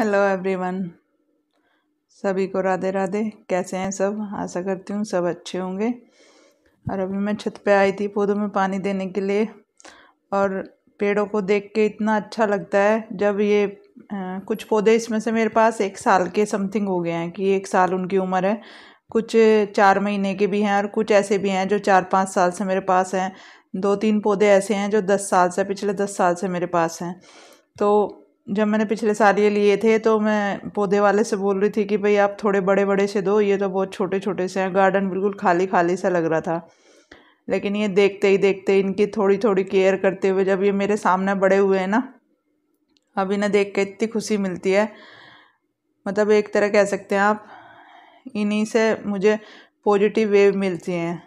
hello everyone सभी को राधे राधे कैसे हैं सब आशा करती हूँ सब अच्छे होंगे और अभी मैं छत पे आई थी पौधों में पानी देने के लिए और पेड़ों को देख के इतना अच्छा लगता है जब ये आ, कुछ पौधे इसमें से मेरे पास एक साल के समथिंग हो गए हैं कि एक साल उनकी उम्र है कुछ चार महीने के भी हैं और कुछ ऐसे भी हैं जो चार पाँच साल से मेरे पास हैं दो तीन पौधे ऐसे हैं जो दस साल से पिछले दस साल से मेरे पास हैं तो जब मैंने पिछले साल ये लिए थे तो मैं पौधे वाले से बोल रही थी कि भाई आप थोड़े बड़े बड़े से दो ये तो बहुत छोटे छोटे से हैं गार्डन बिल्कुल खाली खाली सा लग रहा था लेकिन ये देखते ही देखते इनकी थोड़ी थोड़ी केयर करते हुए जब ये मेरे सामने बड़े हुए हैं ना अब इन्हें देख के इतनी खुशी मिलती है मतलब एक तरह कह सकते हैं आप इन्हीं से मुझे पॉजिटिव वेव मिलती हैं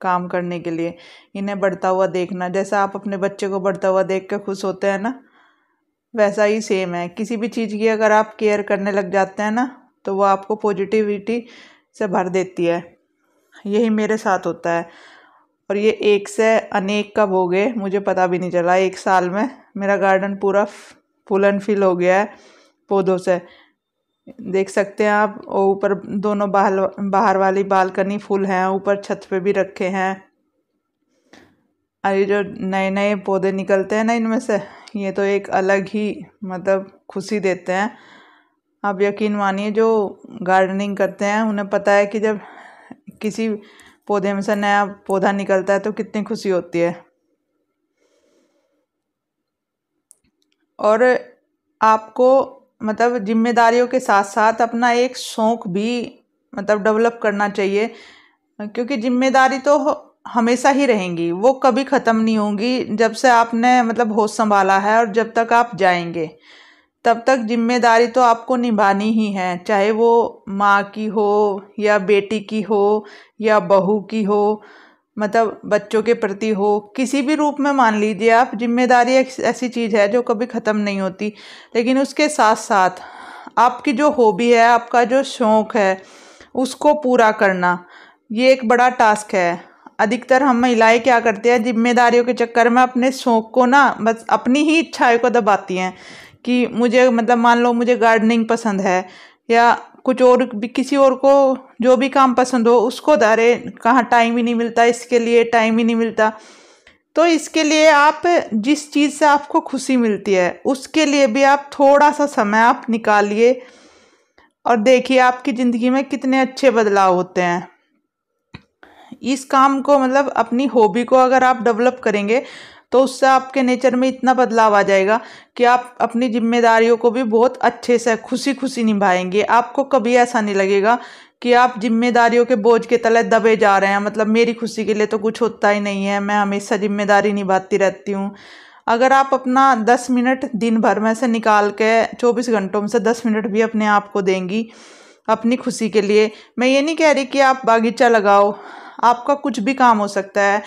काम करने के लिए इन्हें बढ़ता हुआ देखना जैसा आप अपने बच्चे को बढ़ता हुआ देख के खुश होते हैं ना वैसा ही सेम है किसी भी चीज़ की अगर आप केयर करने लग जाते हैं ना तो वो आपको पॉजिटिविटी से भर देती है यही मेरे साथ होता है और ये एक से अनेक कब हो गए मुझे पता भी नहीं चला एक साल में मेरा गार्डन पूरा फुल एंड फिल हो गया है पौधों से देख सकते हैं आप ऊपर दोनों बाहर बाहर वाली बालकनी फुल हैं ऊपर छत पे भी रखे हैं अरे जो नए नए पौधे निकलते हैं ना इनमें से ये तो एक अलग ही मतलब खुशी देते हैं आप यकीन मानिए जो गार्डनिंग करते हैं उन्हें पता है कि जब किसी पौधे में से नया पौधा निकलता है तो कितनी खुशी होती है और आपको मतलब जिम्मेदारियों के साथ साथ अपना एक शौक़ भी मतलब डेवलप करना चाहिए क्योंकि जिम्मेदारी तो हमेशा ही रहेंगी वो कभी ख़त्म नहीं होंगी जब से आपने मतलब होश संभाला है और जब तक आप जाएंगे तब तक जिम्मेदारी तो आपको निभानी ही है चाहे वो माँ की हो या बेटी की हो या बहू की हो मतलब बच्चों के प्रति हो किसी भी रूप में मान लीजिए आप जिम्मेदारी एक ऐसी चीज़ है जो कभी ख़त्म नहीं होती लेकिन उसके साथ साथ आपकी जो हॉबी है आपका जो शौक़ है उसको पूरा करना ये एक बड़ा टास्क है अधिकतर हम महिलाएं क्या करती हैं जिम्मेदारियों के चक्कर में अपने शौक को ना बस अपनी ही इच्छाओं को दबाती हैं कि मुझे मतलब मान लो मुझे गार्डनिंग पसंद है या कुछ और भी किसी और को जो भी काम पसंद हो उसको धारे कहाँ टाइम ही नहीं मिलता इसके लिए टाइम ही नहीं मिलता तो इसके लिए आप जिस चीज़ से आपको खुशी मिलती है उसके लिए भी आप थोड़ा सा समय आप निकालिए और देखिए आपकी ज़िंदगी में कितने अच्छे बदलाव होते हैं इस काम को मतलब अपनी हॉबी को अगर आप डेवलप करेंगे तो उससे आपके नेचर में इतना बदलाव आ जाएगा कि आप अपनी जिम्मेदारियों को भी बहुत अच्छे से खुशी खुशी निभाएंगे आपको कभी ऐसा नहीं लगेगा कि आप जिम्मेदारियों के बोझ के तले दबे जा रहे हैं मतलब मेरी खुशी के लिए तो कुछ होता ही नहीं है मैं हमेशा जिम्मेदारी निभाती रहती हूँ अगर आप अपना दस मिनट दिन भर में से निकाल के चौबीस घंटों में से दस मिनट भी अपने आप को देंगी अपनी खुशी के लिए मैं ये नहीं कह रही कि आप बागीचा लगाओ आपका कुछ भी काम हो सकता है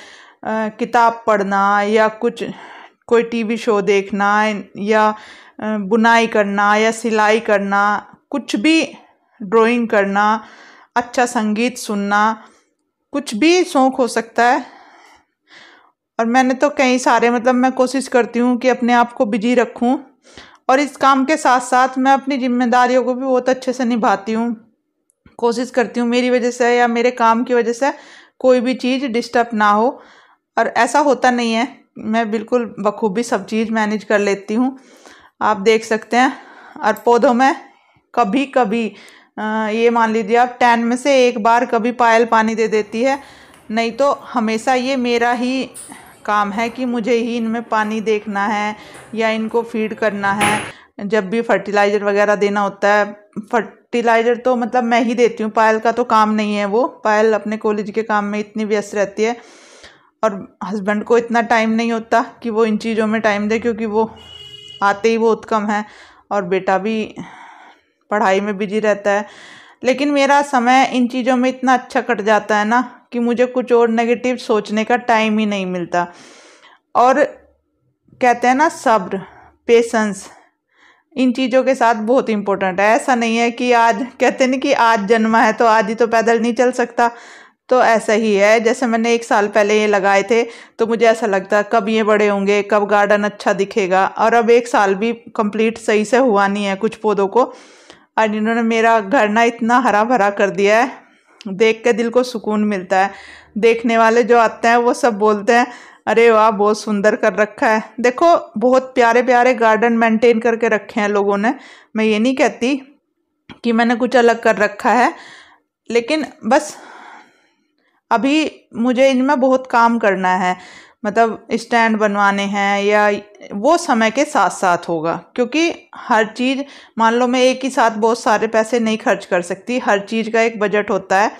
आ, किताब पढ़ना या कुछ कोई टीवी शो देखना या बुनाई करना या सिलाई करना कुछ भी ड्राइंग करना अच्छा संगीत सुनना कुछ भी शौक़ हो सकता है और मैंने तो कई सारे मतलब मैं कोशिश करती हूँ कि अपने आप को बिजी रखूँ और इस काम के साथ साथ मैं अपनी जिम्मेदारियों को भी बहुत अच्छे से निभाती हूँ कोशिश करती हूँ मेरी वजह से या मेरे काम की वजह से कोई भी चीज़ डिस्टर्ब ना हो और ऐसा होता नहीं है मैं बिल्कुल बखूबी सब चीज़ मैनेज कर लेती हूँ आप देख सकते हैं और पौधों में कभी कभी आ, ये मान लीजिए आप टेन में से एक बार कभी पायल पानी दे देती है नहीं तो हमेशा ये मेरा ही काम है कि मुझे ही इनमें पानी देखना है या इनको फीड करना है जब भी फर्टिलाइज़र वगैरह देना होता है फर्टिलाइज़र तो मतलब मैं ही देती हूँ पायल का तो काम नहीं है वो पायल अपने कॉलेज के काम में इतनी व्यस्त रहती है और हस्बैंड को इतना टाइम नहीं होता कि वो इन चीज़ों में टाइम दे क्योंकि वो आते ही बहुत कम है और बेटा भी पढ़ाई में बिजी रहता है लेकिन मेरा समय इन चीज़ों में इतना अच्छा कट जाता है ना कि मुझे कुछ और नेगेटिव सोचने का टाइम ही नहीं मिलता और कहते हैं ना सब्र पेशेंस इन चीज़ों के साथ बहुत इंपॉर्टेंट है ऐसा नहीं है कि आज कहते नहीं कि आज जन्मा है तो आज ही तो पैदल नहीं चल सकता तो ऐसा ही है जैसे मैंने एक साल पहले ये लगाए थे तो मुझे ऐसा लगता कब ये बड़े होंगे कब गार्डन अच्छा दिखेगा और अब एक साल भी कंप्लीट सही से हुआ नहीं है कुछ पौधों को और इन्होंने मेरा घर ना इतना हरा भरा कर दिया है देख के दिल को सुकून मिलता है देखने वाले जो आते हैं वो सब बोलते हैं अरे वाह बहुत सुंदर कर रखा है देखो बहुत प्यारे प्यारे गार्डन मेंटेन करके रखे हैं लोगों ने मैं ये नहीं कहती कि मैंने कुछ अलग कर रखा है लेकिन बस अभी मुझे इनमें बहुत काम करना है मतलब स्टैंड बनवाने हैं या वो समय के साथ साथ होगा क्योंकि हर चीज़ मान लो मैं एक ही साथ बहुत सारे पैसे नहीं खर्च कर सकती हर चीज़ का एक बजट होता है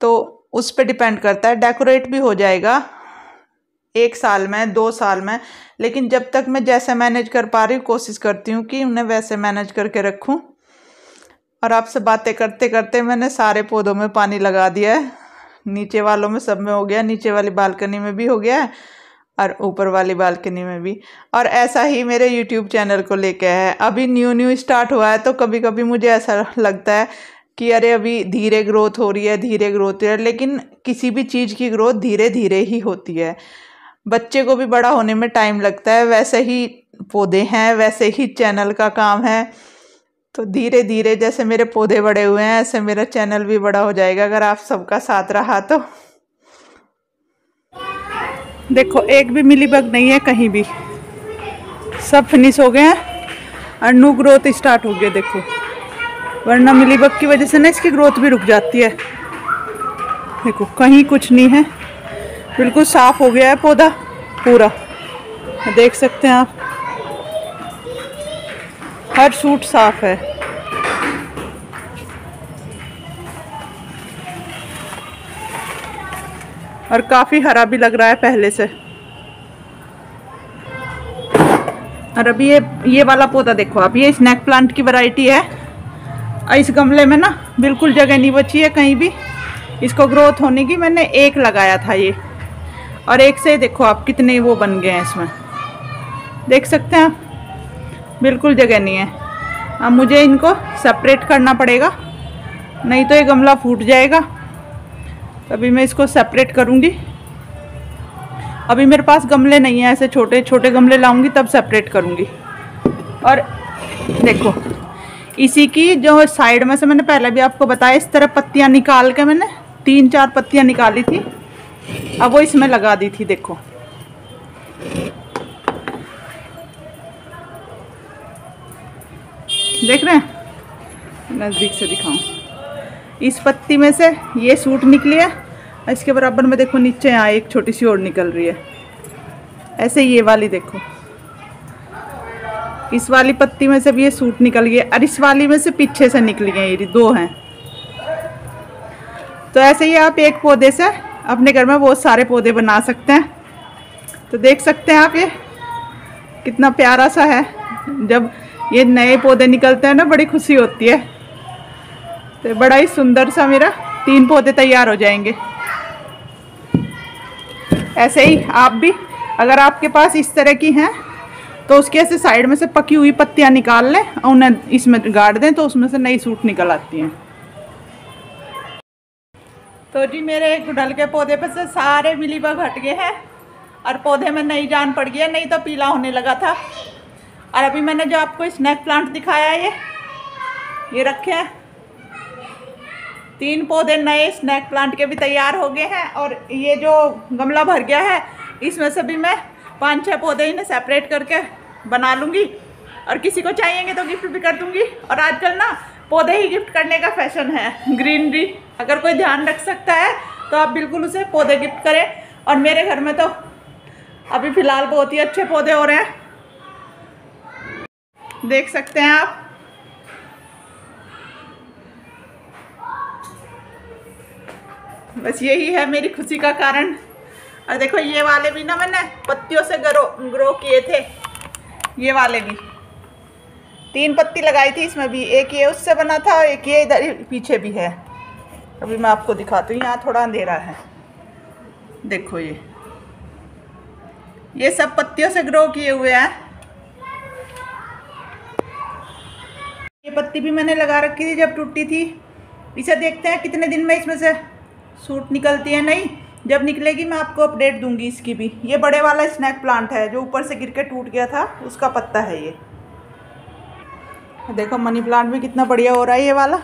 तो उस पर डिपेंड करता है डेकोरेट भी हो जाएगा एक साल में दो साल में लेकिन जब तक मैं जैसे मैनेज कर पा रही हूँ कोशिश करती हूँ कि उन्हें वैसे मैनेज करके रखूँ और आपसे बातें करते करते मैंने सारे पौधों में पानी लगा दिया है नीचे वालों में सब में हो गया नीचे वाली बालकनी में भी हो गया है और ऊपर वाली बालकनी में भी और ऐसा ही मेरे यूट्यूब चैनल को लेके है अभी न्यू न्यू स्टार्ट हुआ है तो कभी कभी मुझे ऐसा लगता है कि अरे अभी धीरे ग्रोथ हो रही है धीरे ग्रोथ हो रही है लेकिन किसी भी चीज़ की ग्रोथ धीरे धीरे ही होती है बच्चे को भी बड़ा होने में टाइम लगता है वैसे ही पौधे हैं वैसे ही चैनल का काम है तो धीरे धीरे जैसे मेरे पौधे बड़े हुए हैं ऐसे मेरा चैनल भी बड़ा हो जाएगा अगर आप सबका साथ रहा तो देखो एक भी मिली बग नहीं है कहीं भी सब फिनिश हो गए हैं और नू ग्रोथ स्टार्ट हो गया देखो वरना मिली बग की वजह से ना इसकी ग्रोथ भी रुक जाती है देखो कहीं कुछ नहीं है बिल्कुल साफ़ हो गया है पौधा पूरा देख सकते हैं आप हर सूट साफ़ है और काफ़ी हरा भी लग रहा है पहले से और अभी ये ये वाला पौधा देखो आप ये स्नैक प्लांट की वैरायटी है इस गमले में ना बिल्कुल जगह नहीं बची है कहीं भी इसको ग्रोथ होने की मैंने एक लगाया था ये और एक से देखो आप कितने वो बन गए हैं इसमें देख सकते हैं आप बिल्कुल जगह नहीं है अब मुझे इनको सेपरेट करना पड़ेगा नहीं तो ये गमला फूट जाएगा अभी मैं इसको सेपरेट करूँगी अभी मेरे पास गमले नहीं हैं ऐसे छोटे छोटे गमले लाऊंगी तब सेपरेट करूँगी और देखो इसी की जो साइड में से मैंने पहले भी आपको बताया इस तरह पत्तियाँ निकाल के मैंने तीन चार पत्तियाँ निकाली थी अब वो इसमें लगा दी थी देखो देख रहे हैं नज़दीक से दिखाऊं इस पत्ती में से ये सूट निकली है इसके बराबर में देखो नीचे यहाँ एक छोटी सी और निकल रही है ऐसे ये वाली देखो इस वाली पत्ती में से भी ये सूट निकल गया और इस वाली में से पीछे से निकली है ये दो हैं तो ऐसे ही आप एक पौधे से अपने घर में बहुत सारे पौधे बना सकते हैं तो देख सकते हैं आप ये कितना प्यारा सा है जब ये नए पौधे निकलते हैं ना बड़ी खुशी होती है तो बड़ा ही सुंदर सा मेरा तीन पौधे तैयार हो जाएंगे ऐसे ही आप भी अगर आपके पास इस तरह की हैं तो उसके ऐसे साइड में से पकी हुई पत्तियां निकाल लें और उन्हें इसमें गाड़ दें तो उसमें से नई सूट निकल आती हैं तो जी मेरे गुड़हल के पौधे पर से सारे मिलीबग हट गए हैं और पौधे में नई जान पड़ गई है नहीं तो पीला होने लगा था और अभी मैंने जो आपको स्नैक प्लांट दिखाया है ये ये रखे हैं तीन पौधे नए स्नैक प्लांट के भी तैयार हो गए हैं और ये जो गमला भर गया है इसमें से भी मैं पाँच छः पौधे इन्हें सेपरेट करके बना लूँगी और किसी को चाहिएंगे तो गिफ्ट भी कर दूँगी और आजकल ना पौधे ही गिफ्ट करने का फैशन है ग्रीनरी अगर कोई ध्यान रख सकता है तो आप बिल्कुल उसे पौधे गिफ्ट करें और मेरे घर में तो अभी फ़िलहाल बहुत ही अच्छे पौधे हो रहे हैं देख सकते हैं आप बस यही है मेरी खुशी का कारण और देखो ये वाले भी ना मैंने पत्तियों से ग्रो ग्रो किए थे ये वाले भी तीन पत्ती लगाई थी इसमें भी एक ये उससे बना था और एक ये इधर पीछे भी है अभी मैं आपको दिखाती हूँ यहाँ थोड़ा अंधेरा है देखो ये ये सब पत्तियों से ग्रो किए हुए हैं ये पत्ती भी मैंने लगा रखी थी जब टूटी थी इसे देखते हैं कितने दिन में इसमें से सूट निकलती है नहीं जब निकलेगी मैं आपको अपडेट दूंगी इसकी भी ये बड़े वाला स्नैक प्लांट है जो ऊपर से गिर के टूट गया था उसका पत्ता है ये देखो मनी प्लांट भी कितना बढ़िया हो रहा है ये वाला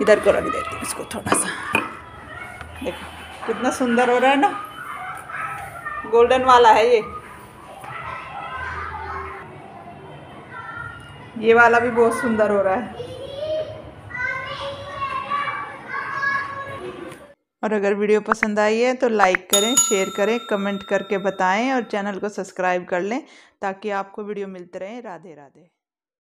इधर को रख देती हूँ इसको थोड़ा सा देखो कितना सुंदर हो रहा है ना गोल्डन वाला है ये ये वाला भी बहुत सुंदर हो रहा है और अगर वीडियो पसंद आई है तो लाइक करें शेयर करें कमेंट करके बताएं और चैनल को सब्सक्राइब कर लें ताकि आपको वीडियो मिलते रहें राधे राधे